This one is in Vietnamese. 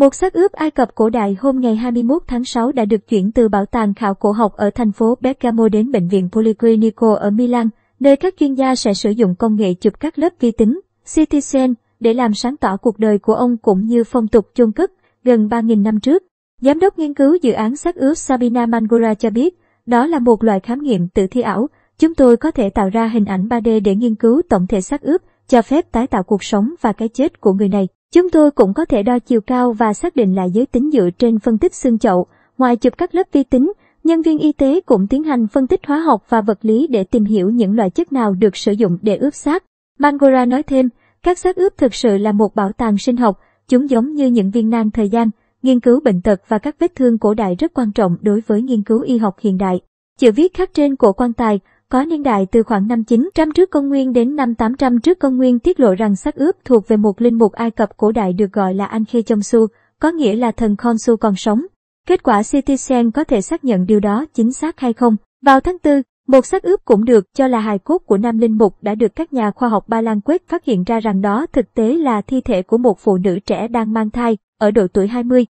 Một xác ướp Ai Cập cổ đại hôm ngày 21 tháng 6 đã được chuyển từ bảo tàng khảo cổ học ở thành phố Bergamo đến bệnh viện Policlinico ở Milan, nơi các chuyên gia sẽ sử dụng công nghệ chụp các lớp vi tính, CT scan để làm sáng tỏ cuộc đời của ông cũng như phong tục chôn cất gần 3.000 năm trước. Giám đốc nghiên cứu dự án xác ướp Sabina Mangura cho biết, đó là một loại khám nghiệm tử thi ảo. Chúng tôi có thể tạo ra hình ảnh 3D để nghiên cứu tổng thể xác ướp, cho phép tái tạo cuộc sống và cái chết của người này. Chúng tôi cũng có thể đo chiều cao và xác định lại giới tính dựa trên phân tích xương chậu. Ngoài chụp các lớp vi tính, nhân viên y tế cũng tiến hành phân tích hóa học và vật lý để tìm hiểu những loại chất nào được sử dụng để ướp xác. Mangora nói thêm, các xác ướp thực sự là một bảo tàng sinh học, chúng giống như những viên nang thời gian, nghiên cứu bệnh tật và các vết thương cổ đại rất quan trọng đối với nghiên cứu y học hiện đại. Chữ viết khác trên cổ quan tài có niên đại từ khoảng năm 900 trước công nguyên đến năm 800 trước công nguyên tiết lộ rằng xác ướp thuộc về một linh mục Ai Cập cổ đại được gọi là An Khê Chông Su, có nghĩa là thần Khonsu còn sống. Kết quả Citizen có thể xác nhận điều đó chính xác hay không. Vào tháng 4, một xác ướp cũng được cho là hài cốt của nam linh mục đã được các nhà khoa học Ba Lan Quét phát hiện ra rằng đó thực tế là thi thể của một phụ nữ trẻ đang mang thai, ở độ tuổi 20.